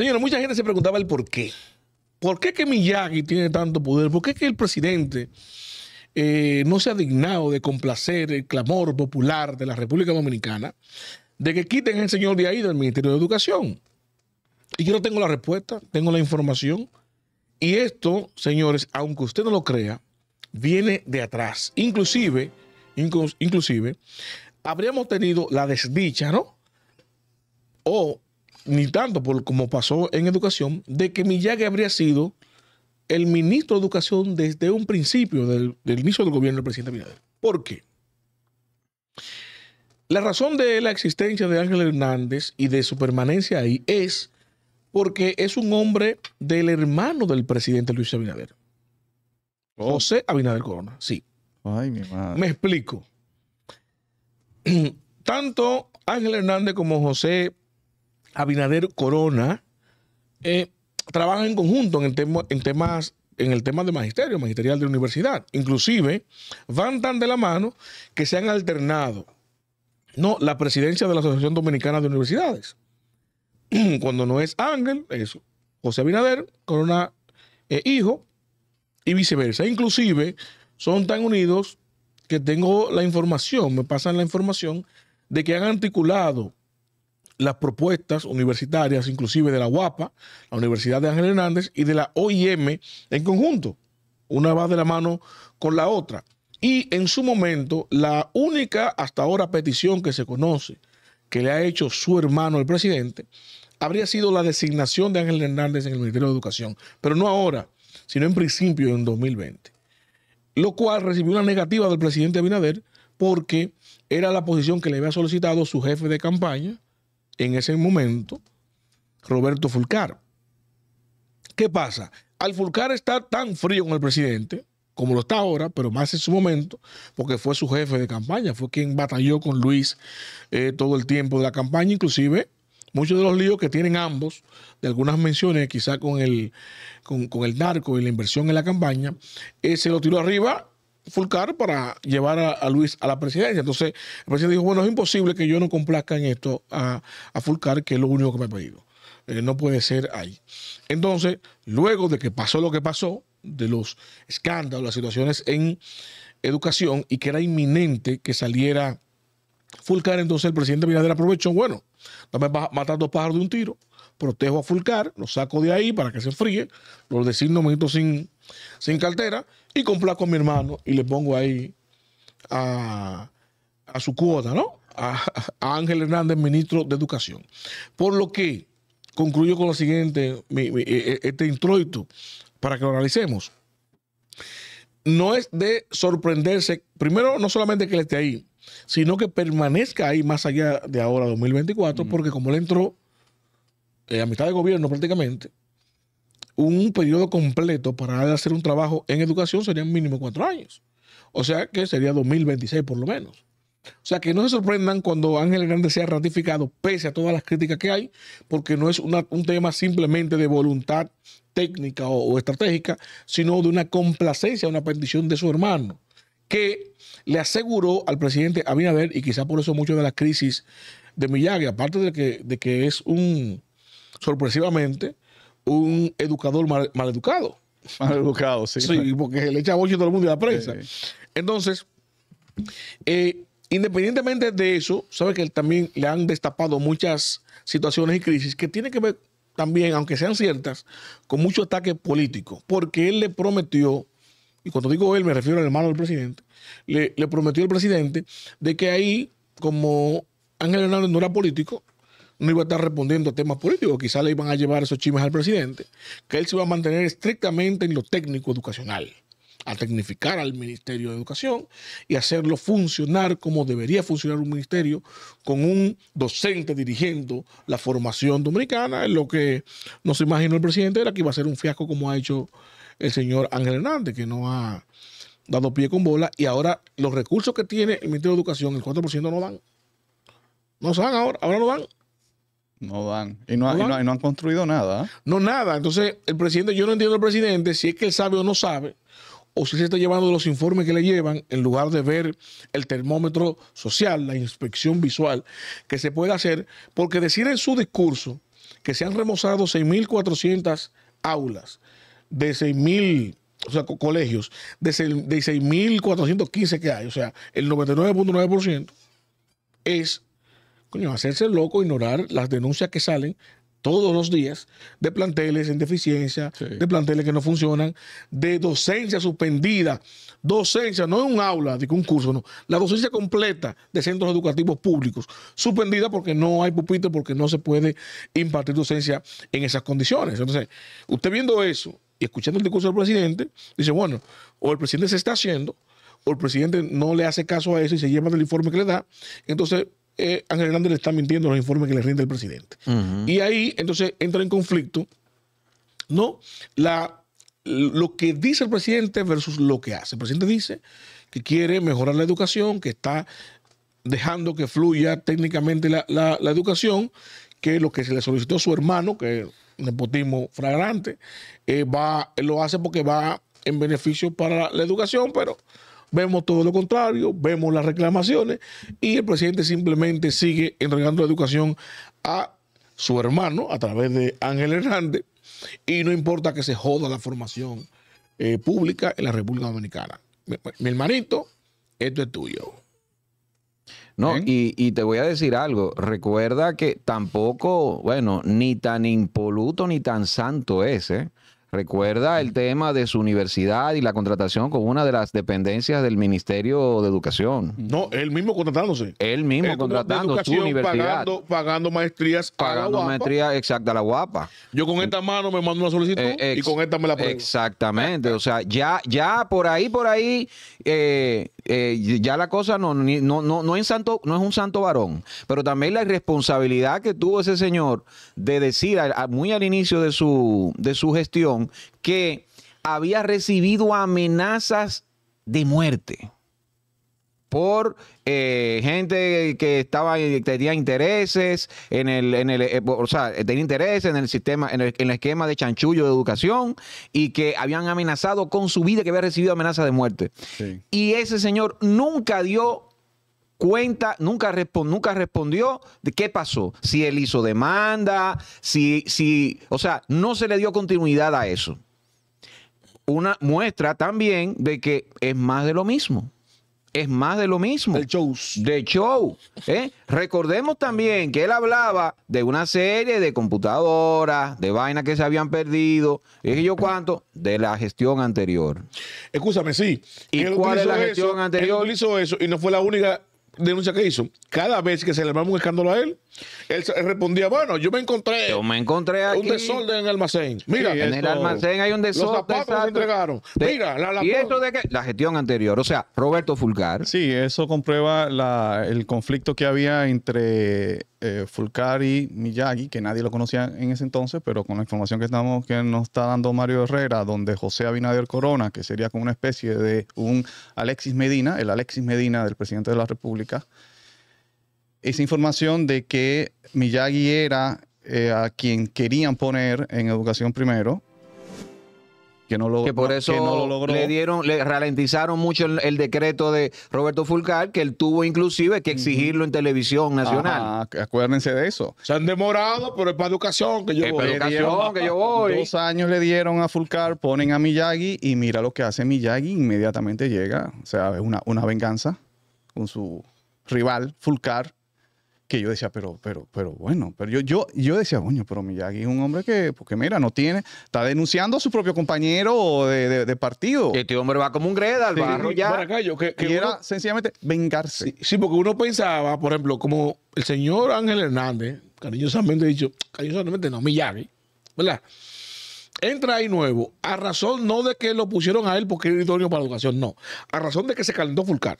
Señores, mucha gente se preguntaba el por qué. ¿Por qué que Miyagi tiene tanto poder? ¿Por qué que el presidente eh, no se ha dignado de complacer el clamor popular de la República Dominicana de que quiten al señor de ahí del Ministerio de Educación? Y yo no tengo la respuesta, tengo la información. Y esto, señores, aunque usted no lo crea, viene de atrás. Inclusive, inclusive, habríamos tenido la desdicha, ¿no? O ni tanto por como pasó en educación, de que Miyagi habría sido el ministro de educación desde un principio del, inicio del gobierno del presidente Abinader. ¿Por qué? La razón de la existencia de Ángel Hernández y de su permanencia ahí es porque es un hombre del hermano del presidente Luis Abinader. Oh. José Abinader Corona, sí. Ay, mi madre. Me explico. Tanto Ángel Hernández como José Abinader Corona, eh, trabajan en conjunto en, el tema, en temas en el tema de magisterio, magisterial de universidad. Inclusive, van tan de la mano que se han alternado no, la presidencia de la Asociación Dominicana de Universidades. Cuando no es Ángel, es José Abinader, Corona eh, Hijo, y viceversa. Inclusive, son tan unidos que tengo la información, me pasan la información, de que han articulado las propuestas universitarias, inclusive de la UAPA, la Universidad de Ángel Hernández y de la OIM en conjunto. Una va de la mano con la otra. Y en su momento, la única hasta ahora petición que se conoce que le ha hecho su hermano el presidente habría sido la designación de Ángel Hernández en el Ministerio de Educación, pero no ahora, sino en principio en 2020. Lo cual recibió una negativa del presidente Abinader porque era la posición que le había solicitado su jefe de campaña, en ese momento Roberto Fulcar. ¿Qué pasa? Al Fulcar estar tan frío con el presidente, como lo está ahora, pero más en su momento, porque fue su jefe de campaña, fue quien batalló con Luis eh, todo el tiempo de la campaña, inclusive muchos de los líos que tienen ambos, de algunas menciones, quizá con el, con, el narco y la inversión en la campaña, ese eh, se lo tiró arriba Fulcar para llevar a, Luis a la presidencia. Entonces, el presidente dijo, bueno, es imposible que yo no complazca en esto a, Fulcar, que es lo único que me ha pedido. Eh, no puede ser ahí. Entonces, luego de que pasó lo que pasó, de los escándalos, las situaciones en educación, y que era inminente que saliera Fulcar, entonces el presidente Binader aprovechó, bueno, a matar dos pájaros de un tiro protejo a Fulcar, lo saco de ahí para que se fríe, lo designo momento sin, sin cartera y complaco a mi hermano y le pongo ahí a, su cuota, ¿no? A, Ángel Hernández, ministro de Educación. Por lo que concluyo con lo siguiente, e, e, este introito, para que lo analicemos. No es de sorprenderse, primero, no solamente que él esté ahí, sino que permanezca ahí más allá de ahora 2024, porque como le entró eh, a mitad de gobierno prácticamente, un periodo completo para hacer un trabajo en educación serían mínimo cuatro años. O sea que sería 2026 por lo menos. O sea que no se sorprendan cuando Ángel Grande sea ratificado, pese a todas las críticas que hay, porque no es un tema simplemente de voluntad técnica o, estratégica, sino de una complacencia, una petición de su hermano, que le aseguró al presidente Abinader, y quizá por eso mucho de la crisis de Miyagi, aparte de que, de que es un, sorpresivamente, un educador mal, Mal educado, sí. Sí, porque le echa boche a todo el mundo y la prensa. Entonces, eh, independientemente de eso, sabe que también le han destapado muchas situaciones y crisis que tienen que ver también, aunque sean ciertas, con mucho ataque político, porque él le prometió, y cuando digo él me refiero al hermano del presidente, le, le prometió al presidente de que ahí, como Ángel Hernández no era político, no iba a estar respondiendo a temas políticos, quizás le iban a llevar esos chimes al presidente, que él se iba a mantener estrictamente en lo técnico educacional, a tecnificar al Ministerio de Educación y hacerlo funcionar como debería funcionar un ministerio, con un docente dirigiendo la formación dominicana, en lo que no se imaginó el presidente era que iba a ser un fiasco como ha hecho el señor Ángel Hernández, que no ha dado pie con bola, y ahora los recursos que tiene el Ministerio de Educación, el 4% no van, No se van ahora, ahora no van. No dan. Y no, han construido nada. No, nada. Entonces, el presidente, yo no entiendo al presidente si es que él sabe o no sabe, o si se está llevando los informes que le llevan, en lugar de ver el termómetro social, la inspección visual que se puede hacer, porque decir en su discurso que se han remozado 6.400 aulas de 6.000 o sea, colegios, de 6.415 que hay, o sea, el 99.9% es coño, hacerse loco, ignorar las denuncias que salen todos los días de planteles en deficiencia, de planteles que no funcionan, de docencia suspendida. Docencia, no es un aula, de un curso, no. La docencia completa de centros educativos públicos, suspendida porque no hay pupito, porque no se puede impartir docencia en esas condiciones. Entonces, usted viendo eso y escuchando el discurso del presidente, dice, bueno, o el presidente se está haciendo, o el presidente no le hace caso a eso y se lleva del informe que le da, entonces eh, Ángel Hernández le está mintiendo los informes que le rinde el presidente. Y ahí entonces entra en conflicto, ¿no? lo que dice el presidente versus lo que hace. El presidente dice que quiere mejorar la educación, que está dejando que fluya técnicamente la, educación, que lo que se le solicitó a su hermano, que nepotismo fragrante, eh, va, lo hace porque va en beneficio para la educación, pero Vemos todo lo contrario, vemos las reclamaciones y el presidente simplemente sigue entregando la educación a su hermano a través de Ángel Hernández y no importa que se joda la formación eh, pública en la República Dominicana. Mi, hermanito, esto es tuyo. No, ¿Eh? y, y, te voy a decir algo. Recuerda que tampoco, bueno, ni tan impoluto ni tan santo es, ¿eh? Recuerda el tema de su universidad y la contratación con una de las dependencias del Ministerio de Educación. No, él mismo contratándose. Él mismo contratando su universidad. Pagando, pagando maestrías. Pagando maestría exacta la guapa. Yo con esta mano me mando una solicitud eh, y con esta me la pongo Exactamente. o sea, ya, ya por ahí, por ahí, eh, eh, ya la cosa no, no, no, no, en santo, no es un santo varón. Pero también la irresponsabilidad que tuvo ese señor de decir muy al inicio de su, de su gestión que había recibido amenazas de muerte por eh, gente que estaba eh, tenía intereses en el, en el eh, intereses en el sistema, en el, esquema de chanchullo de educación y que habían amenazado con su vida, que había recibido amenazas de muerte. Y ese señor nunca dio cuenta, nunca, nunca respondió de qué pasó, si él hizo demanda, si, si, o sea, no se le dio continuidad a eso. Una muestra también de que es más de lo mismo. Es más de lo mismo. De shows. De show. ¿eh? Recordemos también que él hablaba de una serie de computadoras, de vainas que se habían perdido. ¿Y yo cuánto? De la gestión anterior. Escúchame, sí. ¿Y cuál es la gestión anterior? Él hizo eso y no fue la única denuncia que hizo, cada vez que se le va un escándalo a él, él, respondía, bueno, yo me encontré. Yo me encontré aquí. Un desorden en el almacén. Mira, en el almacén hay un desorden. Los zapatos entregaron. Mira, la, la gestión anterior, o sea, Roberto Fulcar. Sí, eso comprueba el conflicto que había entre eh, Fulcar y Miyagi, que nadie lo conocía en ese entonces, pero con la información que estamos que nos está dando Mario Herrera, donde José Abinader Corona, que sería como una especie de un Alexis Medina, el Alexis Medina del presidente de la República, esa información de que Miyagi era eh, a quien querían poner en educación primero. Que, no lo, que por eso no le dieron, le ralentizaron mucho el, decreto de Roberto Fulcar, que él tuvo inclusive que exigirlo en televisión nacional. acuérdense de eso. Se han demorado, pero es para educación que yo voy. educación que yo voy. Dos años le dieron a Fulcar, ponen a Miyagi y mira lo que hace Miyagi, inmediatamente llega. O sea, es una, una venganza con su rival, Fulcar que yo decía, pero, pero, pero bueno, pero yo, yo, yo decía, bueno pero Miyagi es un hombre que, porque mira, no tiene, está denunciando a su propio compañero de, partido. Este hombre va como un greda al barro ya. que, era sencillamente vengarse. Sí, porque uno pensaba, por ejemplo, como el señor Ángel Hernández, cariñosamente dicho, cariñosamente no, Miyagi, ¿verdad? Entra ahí nuevo, a razón no de que lo pusieron a él porque era idóneo para la educación, no, a razón de que se calentó Fulcar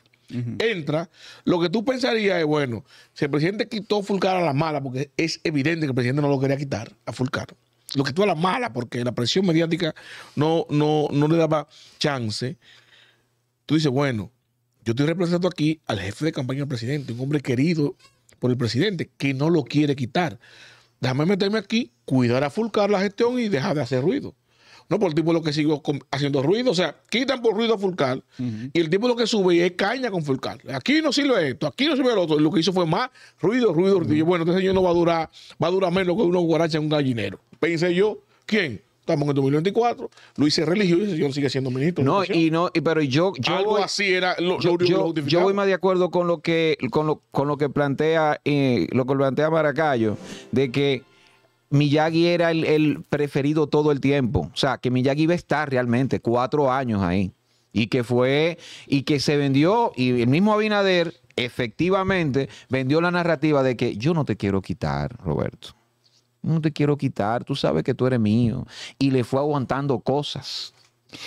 entra, lo que tú pensarías es, bueno, si el presidente quitó Fulcar a la mala, porque es evidente que el presidente no lo quería quitar a Fulcar, lo quitó a la mala porque la presión mediática no, no, no le daba chance, tú dices, bueno, yo estoy representando aquí al jefe de campaña del presidente, un hombre querido por el presidente, que no lo quiere quitar. Déjame meterme aquí, cuidar a Fulcar la gestión y dejar de hacer ruido. No, por el tipo lo que sigo haciendo ruido. O sea, quitan por ruido a Fulcar. y el tipo lo que sube es caña con Fulcar. Aquí no sirve esto, aquí no sirve lo otro. lo que hizo fue más ruido, ruido, Bueno, este señor no va a durar, va a durar menos que unos guaracha en un gallinero. Pensé yo, ¿quién? Estamos en 2024, Luis hice religioso y yo señor sigue siendo ministro. No, y no, pero yo, algo así era lo, yo, lo yo, yo, voy más de acuerdo con lo que con lo, con lo que plantea eh, lo que plantea Maracayo de que Miyagi era el, el, preferido todo el tiempo. O sea, que Miyagi iba a estar realmente cuatro años ahí. Y que fue, y que se vendió, y el mismo Abinader efectivamente vendió la narrativa de que yo no te quiero quitar, Roberto. No te quiero quitar, tú sabes que tú eres mío. Y le fue aguantando cosas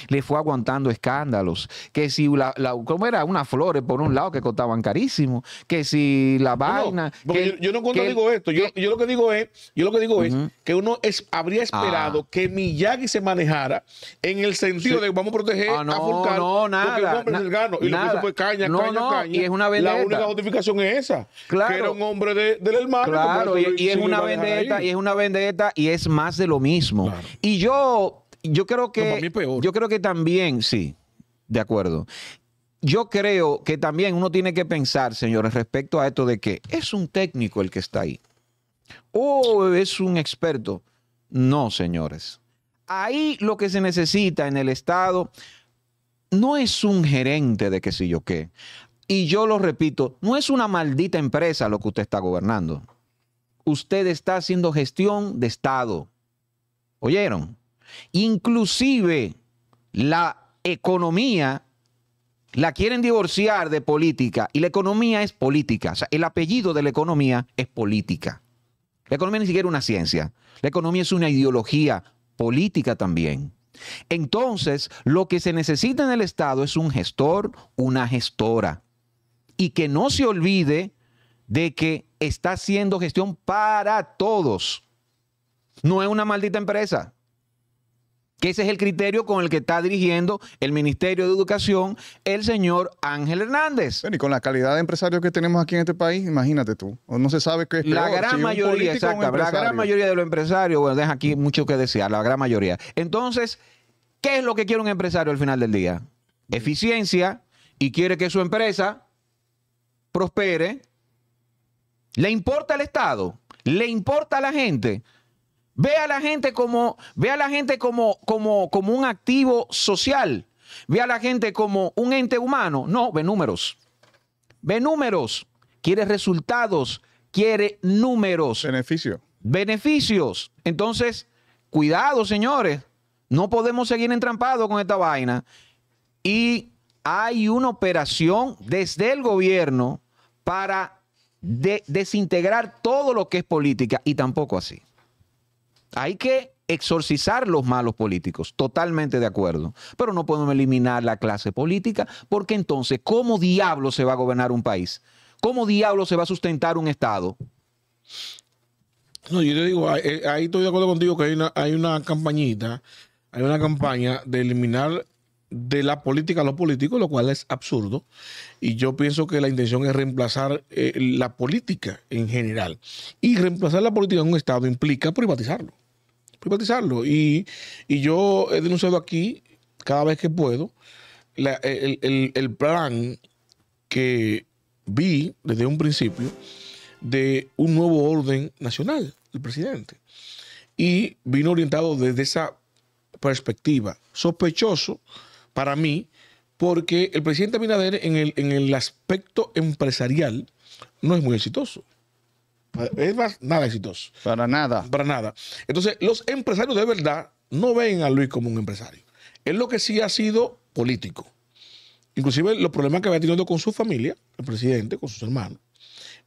le fue aguantando escándalos, que si la, ¿cómo era? Unas flores por un lado que costaban carísimo, que si la vaina. yo, no cuando digo esto, yo, lo que digo es, yo lo que digo es que uno es, habría ah. esperado que Miyagi se manejara en el sentido de vamos a proteger ah, no, a no, nada, porque y lo que fue caña, caña, caña. Y es una vendetta. La única justificación es esa, claro. que era un hombre del hermano. Claro, y, es una vendetta, y es una vendetta, y es más de lo mismo. Y yo yo creo que. Yo creo que también, sí, de acuerdo. Yo creo que también uno tiene que pensar, señores, respecto a esto de que es un técnico el que está ahí. O es un experto. No, señores. Ahí lo que se necesita en el Estado no es un gerente de qué sé yo qué. Y yo lo repito, no es una maldita empresa lo que usted está gobernando. Usted está haciendo gestión de Estado. ¿Oyeron? Inclusive la economía la quieren divorciar de política y la economía es política. O sea, el apellido de la economía es política. La economía ni siquiera es una ciencia. La economía es una ideología política también. Entonces, lo que se necesita en el Estado es un gestor, una gestora. Y que no se olvide de que está haciendo gestión para todos. No es una maldita empresa que ese es el criterio con el que está dirigiendo el Ministerio de Educación el señor Ángel Hernández. Bueno, y con la calidad de empresarios que tenemos aquí en este país, imagínate tú, no se sabe qué es La gran mayoría, la gran mayoría de los empresarios, bueno, deja aquí mucho que desear, la gran mayoría. Entonces, ¿qué es lo que quiere un empresario al final del día? Eficiencia y quiere que su empresa prospere. ¿Le importa al Estado? ¿Le importa a la gente? Ve a la gente como, ve a la gente como, como, como un activo social. Ve a la gente como un ente humano. No, ve números. Ve números. Quiere resultados. Quiere números. Beneficios. Beneficios. Entonces, cuidado, señores. No podemos seguir entrampados con esta vaina. Y hay una operación desde el gobierno para desintegrar todo lo que es política. Y tampoco así. Hay que exorcizar los malos políticos, totalmente de acuerdo, pero no podemos eliminar la clase política porque entonces, ¿cómo diablo se va a gobernar un país? ¿Cómo diablo se va a sustentar un Estado? No, yo te digo, ahí, eh, estoy de acuerdo contigo que hay una, una campañita, hay una campaña de eliminar de la política a los políticos, lo cual es absurdo. Y yo pienso que la intención es reemplazar eh, la política en general. Y reemplazar la política en un Estado implica privatizarlo privatizarlo. Y, y yo he denunciado aquí, cada vez que puedo, el, el, plan que vi desde un principio de un nuevo orden nacional, el presidente. Y vino orientado desde esa perspectiva. Sospechoso para mí, porque el presidente Binader en el, en el aspecto empresarial no es muy exitoso. Es más nada exitoso. Para nada. Para nada. Entonces, los empresarios de verdad no ven a Luis como un empresario. Es lo que sí ha sido político. Inclusive los problemas que había tenido con su familia, el presidente, con sus hermanos,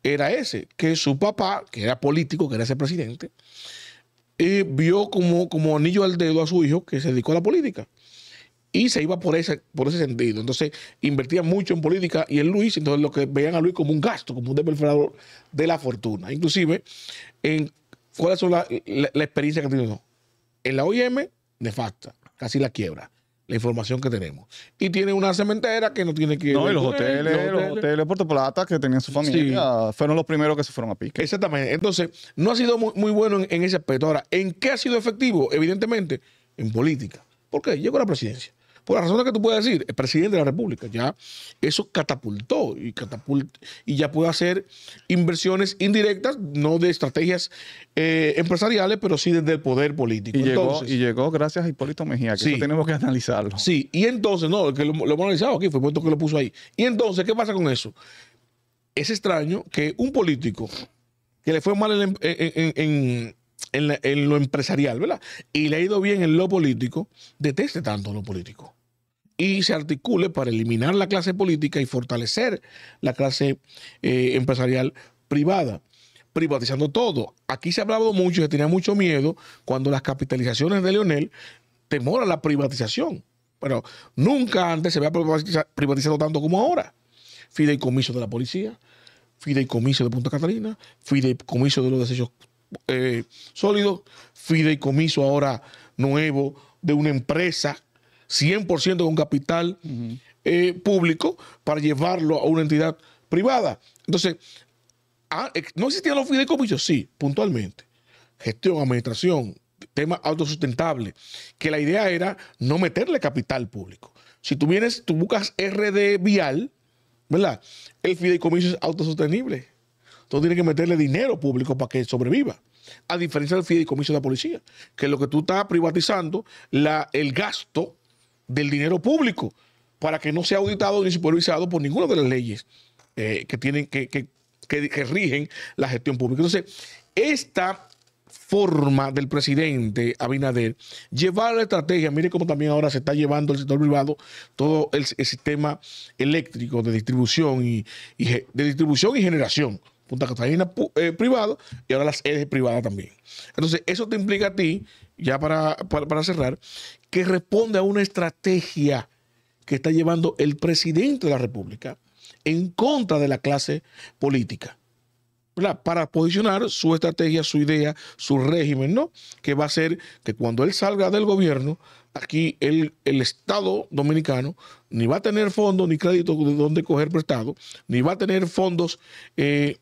era ese, que su papá, que era político, que era ese presidente, y eh, vio como, como anillo al dedo a su hijo que se dedicó a la política y se iba por ese, por ese sentido. Entonces invertía mucho en política y en Luis, entonces lo que veían a Luis como un gasto, como un desperdiciador de la fortuna. Inclusive, en, ¿cuáles la, experiencia que tenido? En la OIM, nefasta, casi la quiebra la información que tenemos. Y tiene una cementera que no tiene que... No, y los hoteles, los hoteles, de Puerto Plata que tenían su familia, fueron los primeros que se fueron a pique. Exactamente. Entonces, no ha sido muy, bueno en, ese aspecto. Ahora, ¿en qué ha sido efectivo? Evidentemente, en política. ¿Por qué? Llegó a la presidencia. Por la razón que tú puedes decir, el presidente de la República ya eso catapultó y, y ya puede hacer inversiones indirectas, no de estrategias eh, empresariales, pero sí desde el poder político. Y, llegó, gracias a Hipólito Mejía, que tenemos que analizarlo. Sí, y entonces, no, que lo, hemos analizado aquí, fue puesto que lo puso ahí. Y entonces, ¿qué pasa con eso? Es extraño que un político que le fue mal en, em, en, lo empresarial, ¿verdad? Y le ha ido bien en lo político, deteste tanto lo político y se articule para eliminar la clase política y fortalecer la clase eh, empresarial privada, privatizando todo. Aquí se ha hablado mucho, se tenía mucho miedo cuando las capitalizaciones de Leonel temoran la privatización, pero nunca antes se había privatizado tanto como ahora. Fideicomiso de la policía, fideicomiso de Punta Catalina, fideicomiso de los desechos eh, sólidos, fideicomiso ahora nuevo de una empresa 100% con capital eh, público para llevarlo a una entidad privada. Entonces, ah, eh, ¿no existían los fideicomisos? Sí, puntualmente. Gestión, administración, tema autosustentable, que la idea era no meterle capital público. Si tú vienes, tú buscas RD vial, ¿verdad? El fideicomiso es autosostenible. Tú tienes que meterle dinero público para que sobreviva. A diferencia del fideicomiso de la policía, que lo que tú estás privatizando, la, el gasto del dinero público para que no sea auditado ni supervisado por ninguna de las leyes eh, que, tienen, que, rigen la gestión pública. Entonces, esta forma del presidente Abinader llevar la estrategia, mire cómo también ahora se está llevando el sector privado todo el, sistema eléctrico de distribución y, de distribución y generación. Punta Catalina eh, privado y ahora las EDES privadas también. Entonces, eso te implica a ti, ya para cerrar, que responde a una estrategia que está llevando el presidente de la República en contra de la clase política. Para posicionar su estrategia, su idea, su régimen, ¿no? Que va a ser que cuando él salga del gobierno, aquí el, el Estado dominicano ni va a tener fondos ni crédito de donde coger prestado, ni va a tener fondos eh,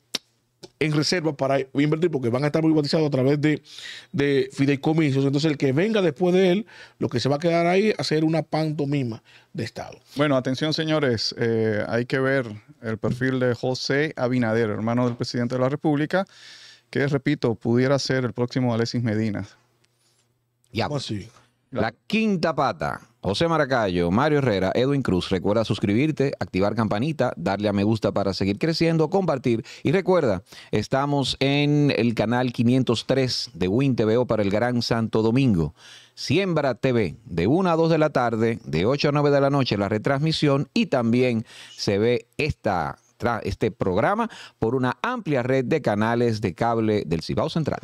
en reserva para invertir porque van a estar privatizados a través de, fideicomisos. Entonces, el que venga después de él, lo que se va a quedar ahí es hacer una pantomima de Estado. Bueno, atención, señores, eh, hay que ver el perfil de José Abinader, hermano del presidente de la República, que, repito, pudiera ser el próximo Alexis Medina. Ya. sí. La quinta pata. José Maracayo, Mario Herrera, Edwin Cruz. Recuerda suscribirte, activar campanita, darle a me gusta para seguir creciendo, compartir. Y recuerda, estamos en el canal 503 de Win TVO para el Gran Santo Domingo. Siembra TV, de 1 a 2 de la tarde, de 8 a 9 de la noche la retransmisión y también se ve esta, este programa por una amplia red de canales de cable del Cibao Central.